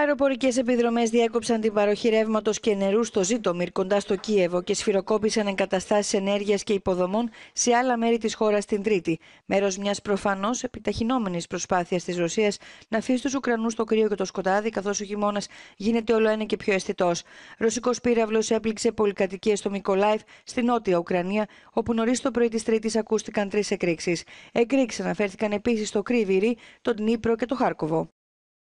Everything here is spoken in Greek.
Αεροπορικές επιδρομές διέκοψαν την παροχή ρεύματος και νερού στο Ζήτομιρ κοντά στο Κίεβο και σφυροκόπησαν εγκαταστάσεις ενέργειας και υποδομών σε άλλα μέρη της χώρας την Τρίτη. Μέρος μιας προφανώς επιταχυνόμενης προσπάθειας της Ρωσίας να αφήσει τους Ουκρανούς το κρύο και το σκοτάδι, καθώς ο χειμώνας γίνεται όλο ένα και πιο αισθητός. Ρωσικός πύραυλος έπληξε πολυκατοικίες στο Μικολάιφ στην νότια Ουκρανία, όπου νωρίς το πρωί της Τρίτης ακούστηκαν τρεις εκρήξεις. Εκρήξεις αναφέρθηκαν επίσης στο Κρύβιρι, τον Νύπρο και το Χάρκοβο.